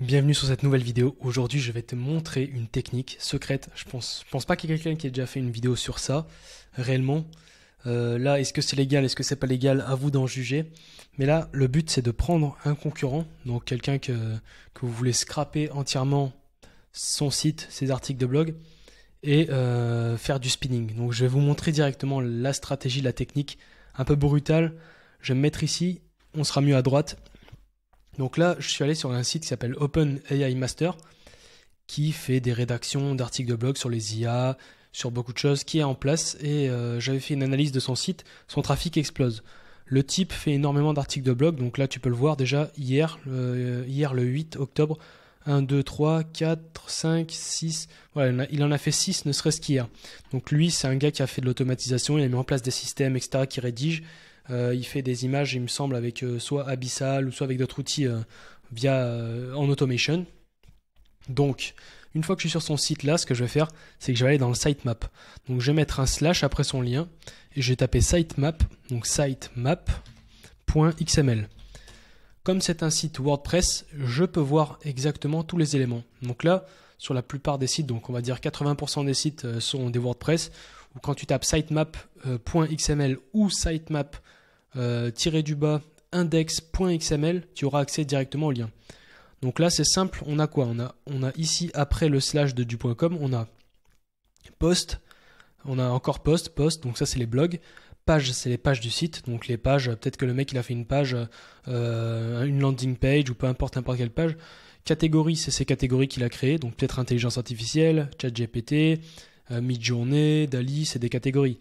Bienvenue sur cette nouvelle vidéo. Aujourd'hui, je vais te montrer une technique secrète. Je pense, pense pas qu'il y ait quelqu'un qui ait déjà fait une vidéo sur ça, réellement. Euh, là, est-ce que c'est légal, est-ce que c'est pas légal, à vous d'en juger. Mais là, le but, c'est de prendre un concurrent, donc quelqu'un que, que, vous voulez scraper entièrement son site, ses articles de blog, et euh, faire du spinning. Donc, je vais vous montrer directement la stratégie, la technique un peu brutale. Je vais me mettre ici, on sera mieux à droite, donc là, je suis allé sur un site qui s'appelle Open AI Master, qui fait des rédactions d'articles de blog sur les IA, sur beaucoup de choses, qui est en place. Et euh, j'avais fait une analyse de son site, son trafic explose. Le type fait énormément d'articles de blog, donc là tu peux le voir déjà hier, euh, hier le 8 octobre, 1, 2, 3, 4, 5, 6. Voilà, il en a fait 6 ne serait-ce qu'hier. Donc lui, c'est un gars qui a fait de l'automatisation, il a mis en place des systèmes, etc., qui rédigent. Euh, il fait des images, il me semble, avec euh, soit Abyssal ou soit avec d'autres outils euh, via en automation. Donc, une fois que je suis sur son site là, ce que je vais faire, c'est que je vais aller dans le sitemap. Donc, je vais mettre un slash après son lien et je vais taper sitemap, donc sitemap.xml. Comme c'est un site WordPress, je peux voir exactement tous les éléments. Donc là, sur la plupart des sites, donc on va dire 80% des sites sont des WordPress, ou quand tu tapes sitemap.xml ou sitemap.xml, euh, tiré du bas index.xml, tu auras accès directement au lien. Donc là, c'est simple, on a quoi on a, on a ici, après le slash de du.com, on a post, on a encore post, post, donc ça c'est les blogs, page, c'est les pages du site, donc les pages, peut-être que le mec il a fait une page, euh, une landing page, ou peu importe n'importe quelle page. Catégorie, c'est ces catégories qu'il a créées, donc peut-être intelligence artificielle, chat GPT, euh, mid-journée, Dali, c'est des catégories.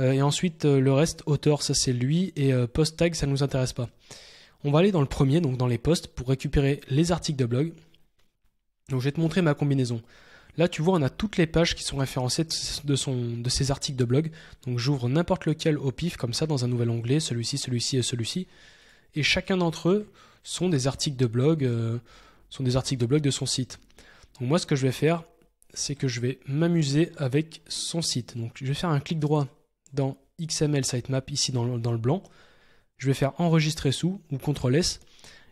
Euh, et ensuite, euh, le reste, auteur, ça c'est lui. Et euh, post tag, ça ne nous intéresse pas. On va aller dans le premier, donc dans les posts, pour récupérer les articles de blog. Donc je vais te montrer ma combinaison. Là, tu vois, on a toutes les pages qui sont référencées de, son, de ces articles de blog. Donc j'ouvre n'importe lequel au pif, comme ça, dans un nouvel onglet, celui-ci, celui-ci et celui-ci. Et chacun d'entre eux sont des articles de blog, sont des articles de blog de son site. Donc moi, ce que je vais faire, c'est que je vais m'amuser avec son site. Donc je vais faire un clic droit dans XML sitemap ici dans le, blanc. Je vais faire enregistrer sous ou CTRL S.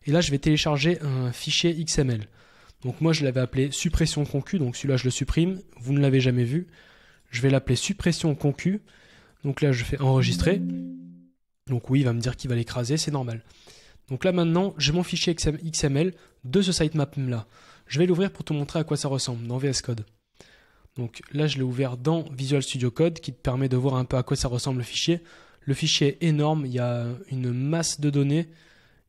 Et là, je vais télécharger un fichier XML. Donc moi, je l'avais appelé suppression concu. Donc celui-là, je le supprime. Vous ne l'avez jamais vu. Je vais l'appeler suppression concu. Donc là, je fais enregistrer. Donc oui, il va me dire qu'il va l'écraser. C'est normal. Donc là, maintenant, j'ai mon fichier XML de ce sitemap là. Je vais l'ouvrir pour te montrer à quoi ça ressemble dans VS Code. Donc là, je l'ai ouvert dans Visual Studio Code qui te permet de voir un peu à quoi ça ressemble le fichier. Le fichier est énorme, il y a une masse de données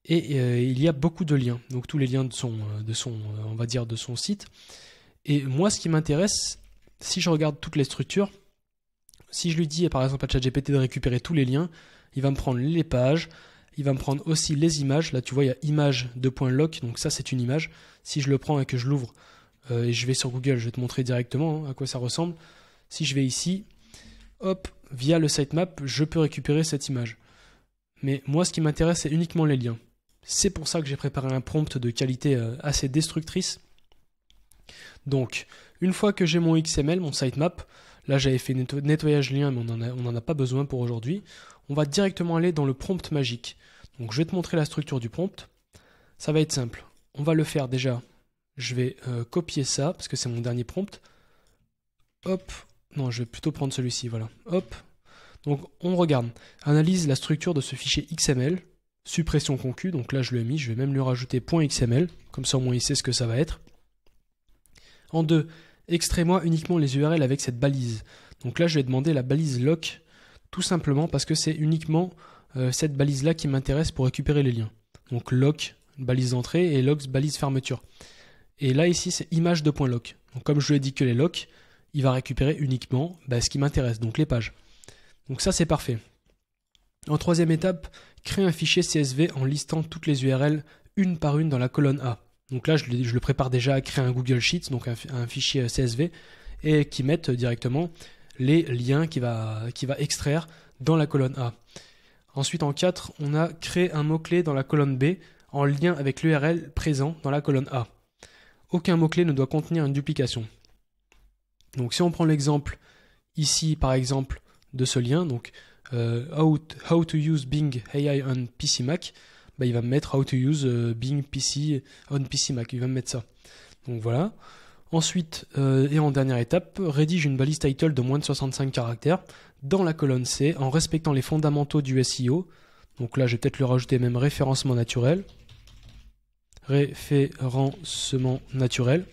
et euh, il y a beaucoup de liens. Donc tous les liens de son, euh, de son, euh, on va dire de son site. Et moi, ce qui m'intéresse, si je regarde toutes les structures, si je lui dis par exemple à ChatGPT de récupérer tous les liens, il va me prendre les pages, il va me prendre aussi les images. Là, tu vois, il y a image de donc ça c'est une image. Si je le prends et que je l'ouvre euh, et je vais sur Google, je vais te montrer directement hein, à quoi ça ressemble. Si je vais ici, hop, via le sitemap, je peux récupérer cette image. Mais moi, ce qui m'intéresse, c'est uniquement les liens. C'est pour ça que j'ai préparé un prompt de qualité euh, assez destructrice. Donc, une fois que j'ai mon XML, mon sitemap, là j'avais fait nettoyage lien, mais on n'en a, pas besoin pour aujourd'hui, on va directement aller dans le prompt magique. Donc, je vais te montrer la structure du prompt. Ça va être simple. On va le faire déjà je vais euh, copier ça parce que c'est mon dernier prompt. Hop. Non, je vais plutôt prendre celui-ci. Voilà. Hop. Donc on regarde. Analyse la structure de ce fichier XML. Suppression concu. Donc là, je ai mis. Je vais même lui rajouter .xml. Comme ça, au moins, il sait ce que ça va être. En deux, extrais-moi uniquement les URL avec cette balise. Donc là, je vais demander la balise lock, tout simplement parce que c'est uniquement euh, cette balise-là qui m'intéresse pour récupérer les liens. Donc lock, balise d'entrée, et lock, balise fermeture. Et là, ici, c'est image de point lock. Donc, comme je lui ai dit que les locks, il va récupérer uniquement bah, ce qui m'intéresse, donc les pages. Donc ça, c'est parfait. En troisième étape, créer un fichier CSV en listant toutes les URL une par une dans la colonne A. Donc là, je le, prépare déjà à créer un Google Sheets, donc un, fichier CSV, et qui mette directement les liens qu'il va, va extraire dans la colonne A. Ensuite, en 4, on a créé un mot-clé dans la colonne B en lien avec l'URL présent dans la colonne A aucun mot-clé ne doit contenir une duplication. Donc si on prend l'exemple ici par exemple de ce lien, donc euh, how, to use Bing AI on PC Mac, bah, il va me mettre How to use euh, Bing PC on PC Mac, il va me mettre ça. Donc voilà. Ensuite, euh, et en dernière étape, rédige une balise title de moins de 65 caractères dans la colonne C en respectant les fondamentaux du SEO. Donc là, je vais peut-être le rajouter même référencement naturel référencement naturel.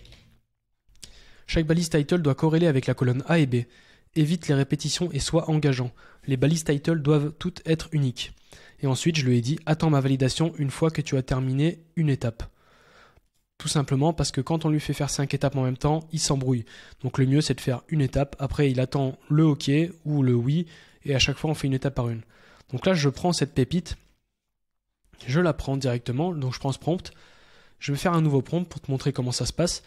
Chaque balise title doit corréler avec la colonne A et B. Évite les répétitions et sois engageant. Les balises title doivent toutes être uniques. Et ensuite, je lui ai dit attends ma validation une fois que tu as terminé une étape. Tout simplement parce que quand on lui fait faire 5 étapes en même temps, il s'embrouille. Donc le mieux c'est de faire une étape, après il attend le OK ou le oui, et à chaque fois on fait une étape par une. Donc là je prends cette pépite, je la prends directement, donc je prends ce prompt, je vais faire un nouveau prompt pour te montrer comment ça se passe.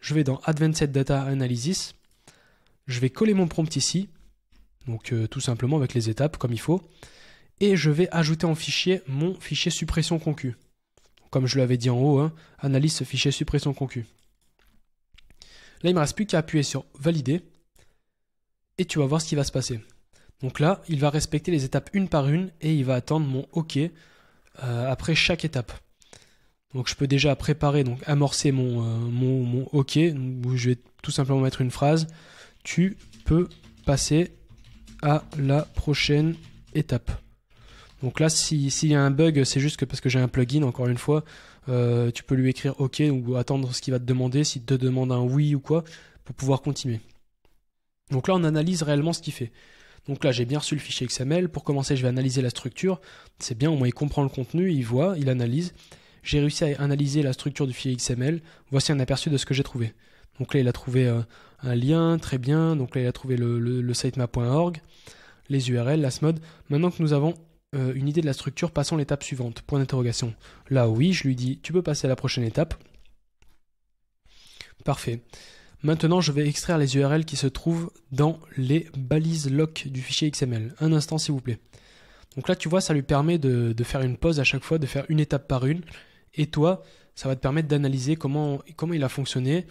Je vais dans Advanced Data Analysis. Je vais coller mon prompt ici, donc euh, tout simplement avec les étapes comme il faut. Et je vais ajouter en fichier mon fichier suppression concu. Comme je l'avais dit en haut, hein, analyse ce fichier suppression concu. Là, il ne me reste plus qu'à appuyer sur valider et tu vas voir ce qui va se passer. Donc là, il va respecter les étapes une par une et il va attendre mon OK euh, après chaque étape. Donc je peux déjà préparer, donc amorcer mon, euh, OK, où je vais tout simplement mettre une phrase. Tu peux passer à la prochaine étape. Donc là, s'il y a un bug, c'est juste que parce que j'ai un plugin, encore une fois, euh, tu peux lui écrire OK ou attendre ce qu'il va te demander, s'il te demande un oui ou quoi, pour pouvoir continuer. Donc là, on analyse réellement ce qu'il fait. Donc là, j'ai bien reçu le fichier XML. Pour commencer, je vais analyser la structure. C'est bien, au moins il comprend le contenu, il voit, il analyse. J'ai réussi à analyser la structure du fichier XML. Voici un aperçu de ce que j'ai trouvé. Donc là, il a trouvé euh, un lien, très bien. Donc là, il a trouvé le, sitemap.org, les URL, l'ASMOD. Maintenant que nous avons euh, une idée de la structure, passons à l'étape suivante. Point d'interrogation. Là, oui, je lui dis, tu peux passer à la prochaine étape. Parfait. Maintenant, je vais extraire les URL qui se trouvent dans les balises lock du fichier XML. Un instant, s'il vous plaît. Donc là, tu vois, ça lui permet de, faire une pause à chaque fois, de faire une étape par une, et toi, ça va te permettre d'analyser comment, comment il a fonctionné,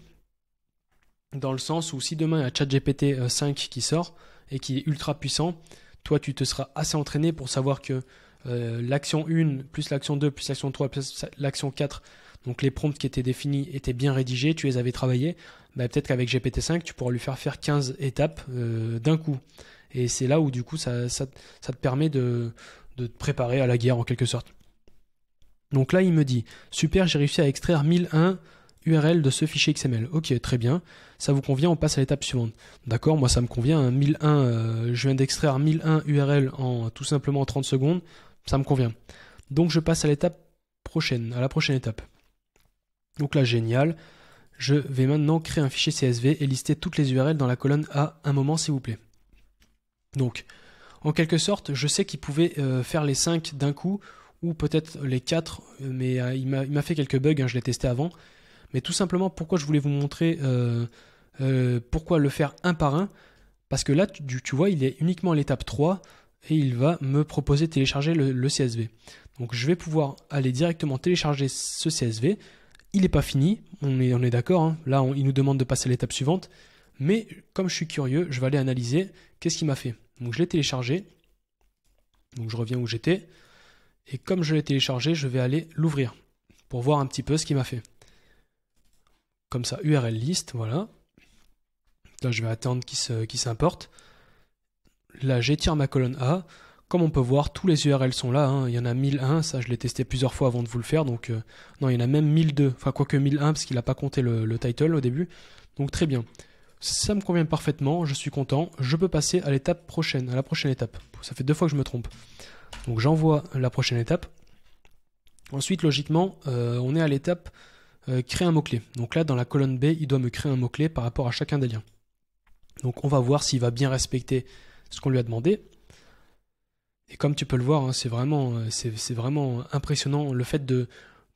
dans le sens où si demain il y a ChatGPT 5 euh, qui sort et qui est ultra puissant, toi tu te seras assez entraîné pour savoir que euh, l'action 1 plus l'action 2 plus l'action 3 plus l'action 4, donc les prompts qui étaient définis étaient bien rédigés, tu les avais travaillés, bah, peut-être qu'avec GPT-5 tu pourras lui faire faire 15 étapes euh, d'un coup. Et c'est là où du coup ça, te permet de, de te préparer à la guerre en quelque sorte. Donc là, il me dit, super, j'ai réussi à extraire 1001 URL de ce fichier XML. Ok, très bien. Ça vous convient, on passe à l'étape suivante. D'accord, moi ça me convient. 1001, hein. euh, je viens d'extraire 1001 URL en tout simplement 30 secondes. Ça me convient. Donc je passe à l'étape prochaine, à la prochaine étape. Donc là, génial. Je vais maintenant créer un fichier CSV et lister toutes les URL dans la colonne à un moment, s'il vous plaît. Donc, en quelque sorte, je sais qu'il pouvait euh, faire les 5 d'un coup ou peut-être les quatre, mais euh, il m'a fait quelques bugs, hein, je l'ai testé avant. Mais tout simplement, pourquoi je voulais vous montrer euh, euh, pourquoi le faire un par un Parce que là, tu, vois, il est uniquement à l'étape 3 et il va me proposer de télécharger le, CSV. Donc je vais pouvoir aller directement télécharger ce CSV. Il n'est pas fini, on est, d'accord, hein. là il nous demande de passer à l'étape suivante. Mais comme je suis curieux, je vais aller analyser qu'est-ce qu'il m'a fait. Donc je l'ai téléchargé. Donc je reviens où j'étais. Et comme je l'ai téléchargé, je vais aller l'ouvrir pour voir un petit peu ce qu'il m'a fait. Comme ça, URL list, voilà. Là, je vais attendre qu'il s'importe. là, j'étire ma colonne A. Comme on peut voir, tous les URL sont là. Hein. Il y en a 1001, ça je l'ai testé plusieurs fois avant de vous le faire. Donc, euh, non, il y en a même 1002. Enfin, quoique 1001, parce qu'il n'a pas compté le title au début. Donc, très bien. Ça me convient parfaitement, je suis content. Je peux passer à l'étape prochaine, à la prochaine étape. Ça fait deux fois que je me trompe. Donc j'envoie la prochaine étape. Ensuite, logiquement, euh, on est à l'étape euh, créer un mot-clé. Donc là, dans la colonne B, il doit me créer un mot-clé par rapport à chacun des liens. Donc on va voir s'il va bien respecter ce qu'on lui a demandé. Et comme tu peux le voir, hein, c'est vraiment, euh, vraiment impressionnant le fait de,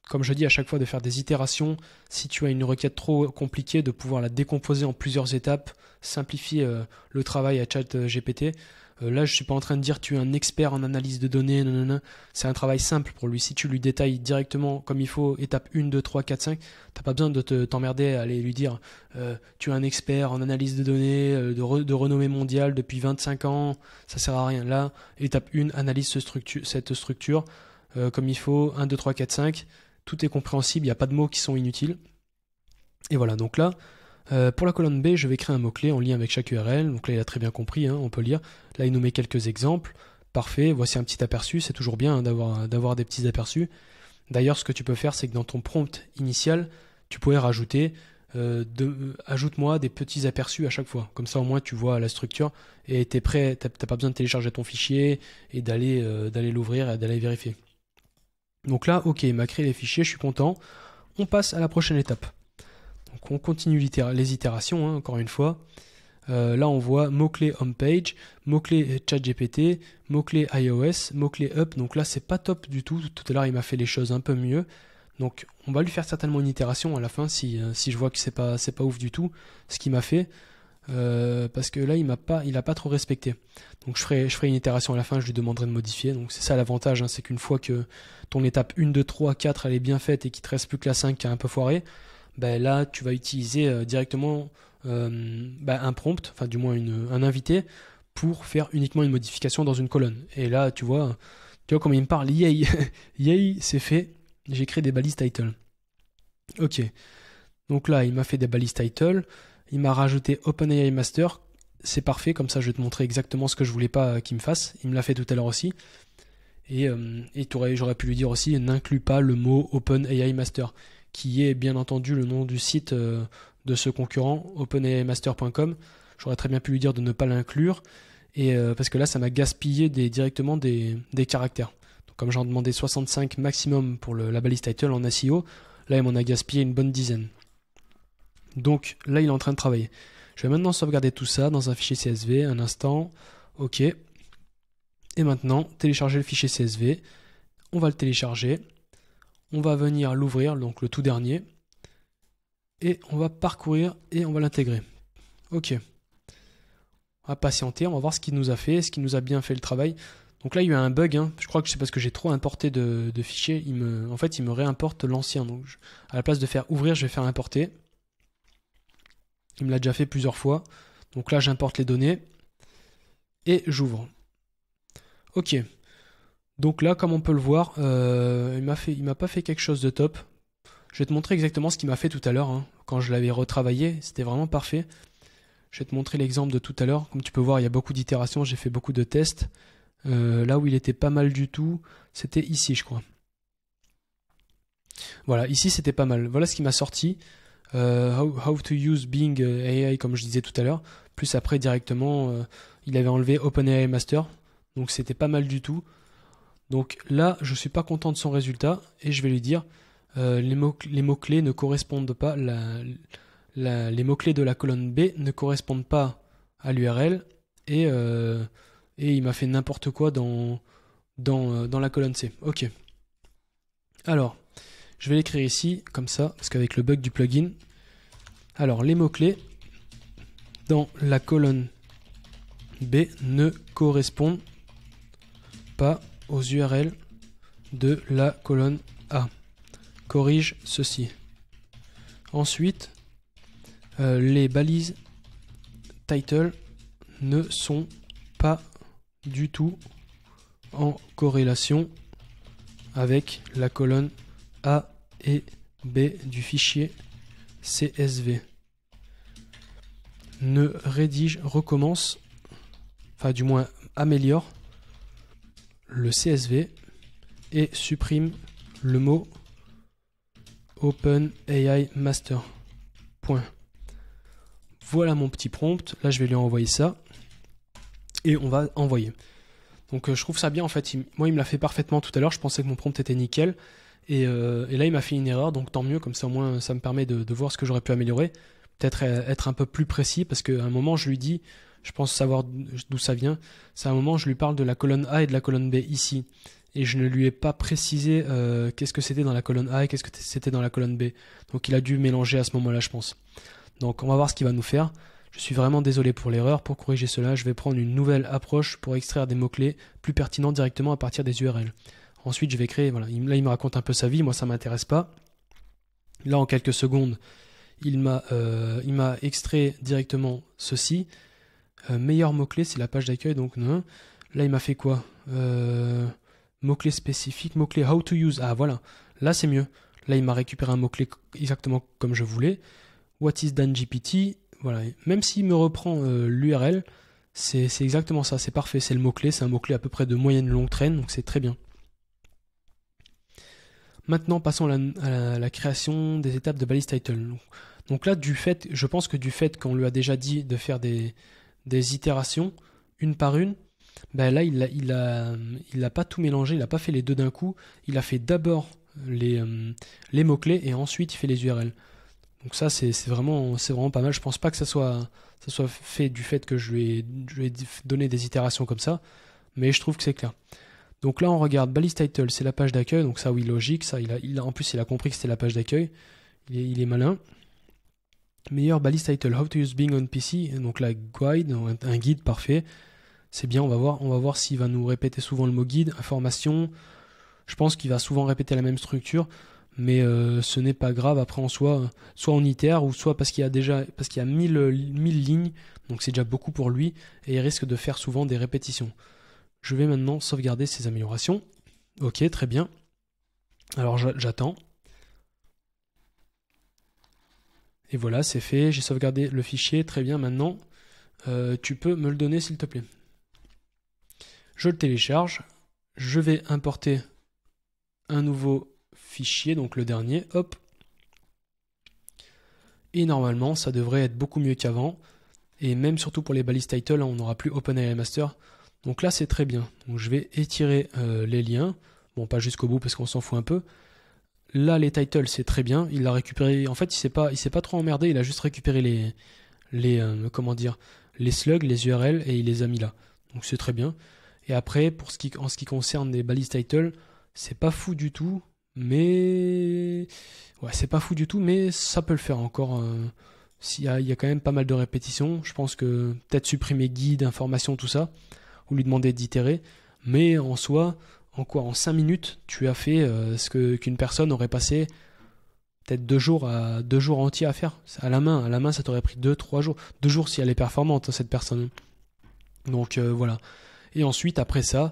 comme je dis à chaque fois, de faire des itérations. Si tu as une requête trop compliquée, de pouvoir la décomposer en plusieurs étapes, simplifier le travail à chat GPT. Euh, là, je suis pas en train de dire tu es un expert en analyse de données, non. C'est un travail simple pour lui. Si tu lui détailles directement comme il faut, étape 1, 2, 3, 4, 5, t'as pas besoin de te, t'emmerder à aller lui dire euh, tu es un expert en analyse de données euh, de, renommée mondiale depuis 25 ans. Ça sert à rien. Là, étape 1, analyse cette structure comme il faut, 1, 2, 3, 4, 5. Tout est compréhensible, il n'y a pas de mots qui sont inutiles. Et voilà, donc là, euh, pour la colonne B, je vais créer un mot-clé en lien avec chaque URL. Donc là, il a très bien compris, hein, on peut lire. Là, il nous met quelques exemples. Parfait, voici un petit aperçu. C'est toujours bien hein, d'avoir des petits aperçus. D'ailleurs, ce que tu peux faire, c'est que dans ton prompt initial, tu pourrais rajouter euh, euh, ajoute-moi des petits aperçus à chaque fois. Comme ça, au moins, tu vois la structure et es prêt. T'as pas besoin de télécharger ton fichier et d'aller d'aller l'ouvrir et d'aller vérifier. Donc là, ok, il m'a créé les fichiers, je suis content. On passe à la prochaine étape. Donc on continue les itérations, hein, encore une fois. Euh, là, on voit mot-clé homepage, mot-clé GPT, mots clé iOS, mots clé up. Donc là, c'est pas top du tout. Tout à l'heure, il m'a fait les choses un peu mieux. Donc, on va lui faire certainement une itération à la fin si, euh, si je vois que c'est pas, c'est pas ouf du tout ce qu'il m'a fait. Euh, parce que là, il m'a pas, il a pas trop respecté. Donc, je ferai, je ferai une itération à la fin, je lui demanderai de modifier. Donc, c'est ça l'avantage, hein, c'est qu'une fois que ton étape 1, 2, 3, 4, elle est bien faite et qu'il te reste plus que la 5 qui est un peu foirée, bah, là, tu vas utiliser euh, directement euh, bah, un prompt, enfin du moins un invité, pour faire uniquement une modification dans une colonne. Et là, tu vois, tu vois comment il me parle, yay, yay, c'est fait, j'ai créé des balises title. Ok, donc là, il m'a fait des balises title, il m'a rajouté OpenAI Master, c'est parfait, comme ça je vais te montrer exactement ce que je voulais pas euh, qu'il me fasse, il me l'a fait tout à l'heure aussi. Et, et j'aurais pu lui dire aussi, n'inclus pas le mot OpenAI Master qui est bien entendu le nom du site euh, de ce concurrent, openmaster.com. J'aurais très bien pu lui dire de ne pas l'inclure, et euh, parce que là, ça m'a gaspillé directement des, caractères. Donc, comme j'en demandais 65 maximum pour le, la balise title en SEO, là, il m'en a gaspillé une bonne dizaine. Donc là, il est en train de travailler. Je vais maintenant sauvegarder tout ça dans un fichier CSV, un instant. OK. Et maintenant, télécharger le fichier CSV. On va le télécharger. On va venir l'ouvrir, donc le tout dernier, et on va parcourir et on va l'intégrer. Ok. On va patienter, on va voir ce qu'il nous a fait, ce qu'il nous a bien fait le travail. Donc là, il y a un bug. Hein. Je crois que c'est parce que j'ai trop importé de, fichiers. en fait, il me réimporte l'ancien. Donc, à la place de faire ouvrir, je vais faire importer. Il me l'a déjà fait plusieurs fois. Donc là, j'importe les données et j'ouvre. Ok. Donc là, comme on peut le voir, euh, il m'a m'a pas fait quelque chose de top. Je vais te montrer exactement ce qu'il m'a fait tout à l'heure hein. quand je l'avais retravaillé. C'était vraiment parfait. Je vais te montrer l'exemple de tout à l'heure. Comme tu peux voir, il y a beaucoup d'itérations. J'ai fait beaucoup de tests. Euh, là où il était pas mal du tout, c'était ici, je crois. Voilà, ici c'était pas mal. Voilà ce qui m'a sorti. Euh, how, to use Bing AI, comme je disais tout à l'heure. Plus après, directement, il avait enlevé OpenAI Master. Donc c'était pas mal du tout. Donc là, je ne suis pas content de son résultat et je vais lui dire euh, les, mots, les mots-clés ne correspondent pas, les mots-clés de la colonne B ne correspondent pas à l'URL euh, et, il m'a fait n'importe quoi dans, dans, euh, dans la colonne C. Ok. Alors, je vais l'écrire ici, comme ça, parce qu'avec le bug du plugin. Alors, les mots-clés dans la colonne B ne correspondent pas aux URL de la colonne A. Corrige ceci. Ensuite, euh, les balises title ne sont pas du tout en corrélation avec la colonne A et B du fichier CSV. Ne rédige, recommence, enfin du moins améliore le CSV et supprime le mot OpenAI Master. Point. Voilà mon petit prompt. Là, je vais lui envoyer ça. Et on va envoyer. Donc, euh, je trouve ça bien. En fait, moi, il me l'a fait parfaitement tout à l'heure. Je pensais que mon prompt était nickel. Euh, et, là, il m'a fait une erreur. Donc, tant mieux. Comme ça, au moins, ça me permet de voir ce que j'aurais pu améliorer. Peut-être euh, être un peu plus précis. Parce qu'à un moment, je lui dis je pense savoir d'où ça vient. C'est à un moment, je lui parle de la colonne A et de la colonne B ici. Et je ne lui ai pas précisé euh, qu'est-ce que c'était dans la colonne A et qu'est-ce que c'était dans la colonne B. Donc il a dû mélanger à ce moment-là, je pense. Donc on va voir ce qu'il va nous faire. Je suis vraiment désolé pour l'erreur. Pour corriger cela, je vais prendre une nouvelle approche pour extraire des mots-clés plus pertinents directement à partir des URL. Ensuite, je vais créer. Voilà, là, il me raconte un peu sa vie. Moi, ça m'intéresse pas. Là, en quelques secondes, il m'a euh, extrait directement ceci. Euh, meilleur mot-clé, c'est la page d'accueil, donc non. Là, il m'a fait quoi euh, Mot-clé spécifique, mot-clé how to use. Ah, voilà. Là, c'est mieux. Là, il m'a récupéré un mot-clé exactement comme je voulais. What is gpt Voilà. Même s'il me reprend euh, l'URL, c'est exactement ça. C'est parfait. C'est le mot-clé. C'est un mot-clé à peu près de moyenne longue traîne, donc c'est très bien. Maintenant, passons à la, création des étapes de balise title. Donc, donc là, du fait, je pense que du fait qu'on lui a déjà dit de faire des, des itérations, une par une, ben là, il n'a il a, il pas tout mélangé, il n'a pas fait les deux d'un coup. Il a fait d'abord les, euh, mots-clés et ensuite il fait les URL. Donc ça, c'est vraiment, pas mal. Je pense pas que ça soit, ça soit fait du fait que je lui, ai, donné des itérations comme ça, mais je trouve que c'est clair. Donc là, on regarde Balistitle », Title, c'est la page d'accueil, donc ça, oui, logique. Ça, en plus, il a compris que c'était la page d'accueil. il est malin. Meilleur balise title How to use Bing on PC, donc la guide, un guide parfait. C'est bien, on va voir, on va voir s'il va nous répéter souvent le mot guide, information. Je pense qu'il va souvent répéter la même structure, mais euh, ce n'est pas grave. Après, en soit, soit en itère ou soit parce qu'il y a déjà, parce qu'il a 1000, 1000 lignes, donc c'est déjà beaucoup pour lui et il risque de faire souvent des répétitions. Je vais maintenant sauvegarder ces améliorations. Ok, très bien. Alors j'attends. Et voilà, c'est fait, j'ai sauvegardé le fichier, très bien, maintenant, euh, tu peux me le donner s'il te plaît. Je le télécharge, je vais importer un nouveau fichier, donc le dernier, hop. Et normalement, ça devrait être beaucoup mieux qu'avant. Et même surtout pour les balises title, hein, on n'aura plus OpenAI Master. Donc là, c'est très bien. Donc je vais étirer euh, les liens. Bon, pas jusqu'au bout parce qu'on s'en fout un peu. Là, les titles, c'est très bien. Il l'a récupéré. En fait, il s'est pas, il s'est pas trop emmerdé. Il a juste récupéré les, les, euh, comment dire, les slugs, les URL et il les a mis là. Donc c'est très bien. Et après, pour ce qui, en ce qui concerne les balises titles, c'est pas fou du tout, mais ouais, c'est pas fou du tout, mais ça peut le faire encore. Il euh, S'il y, y, a quand même pas mal de répétitions, je pense que peut-être supprimer guide, information, tout ça, ou lui demander d'itérer. Mais en soi, en quoi En 5 minutes, tu as fait euh, ce que, qu'une personne aurait passé peut-être deux jours, à, deux jours entiers à faire. À la main, à la main, ça t'aurait pris deux, trois jours. Deux jours si elle est performante, hein, cette personne. Donc euh, voilà. Et ensuite, après ça,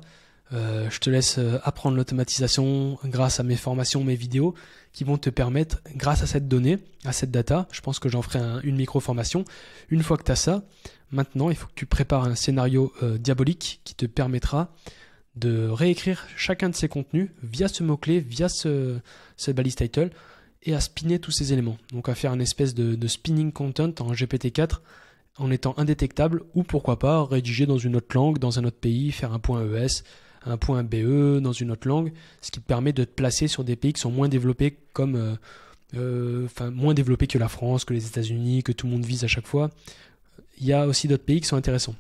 euh, je te laisse apprendre l'automatisation grâce à mes formations, mes vidéos, qui vont te permettre, grâce à cette donnée, à cette data, je pense que j'en ferai une micro-formation. Une fois que tu as ça, maintenant, il faut que tu prépares un scénario diabolique qui te permettra de réécrire chacun de ces contenus via ce mot-clé, via ce, cette balise title, et à spinner tous ces éléments. Donc à faire une espèce de, spinning content en GPT-4 en étant indétectable, ou pourquoi pas rédiger dans une autre langue, dans un autre pays, faire un point ES, un point BE dans une autre langue, ce qui te permet de te placer sur des pays qui sont moins développés comme... Euh, euh, enfin, moins développés que la France, que les États-Unis, que tout le monde vise à chaque fois. Il y a aussi d'autres pays qui sont intéressants.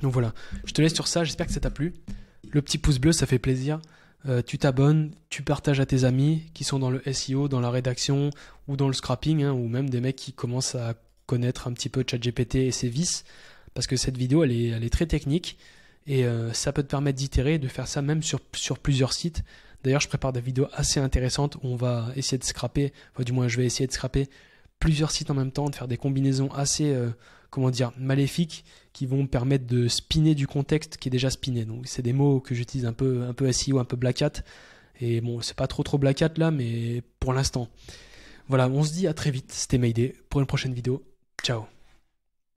Donc voilà, je te laisse sur ça, j'espère que ça t'a plu le petit pouce bleu, ça fait plaisir. Euh, tu t'abonnes, tu partages à tes amis qui sont dans le SEO, dans la rédaction ou dans le scrapping, hein, ou même des mecs qui commencent à connaître un petit peu ChatGPT et ses vices, parce que cette vidéo, elle est, très technique et euh, ça peut te permettre d'itérer, de faire ça même sur, sur plusieurs sites. D'ailleurs, je prépare des vidéos assez intéressantes où on va essayer de scraper, enfin du moins je vais essayer de scraper plusieurs sites en même temps, de faire des combinaisons assez, euh, comment dire, maléfiques qui vont permettre de spinner du contexte qui est déjà spiné. Donc c'est des mots que j'utilise un peu, un peu SEO, un peu black hat. Et bon, c'est pas trop trop black hat là, mais pour l'instant. Voilà, on se dit à très vite. C'était Mayday pour une prochaine vidéo. Ciao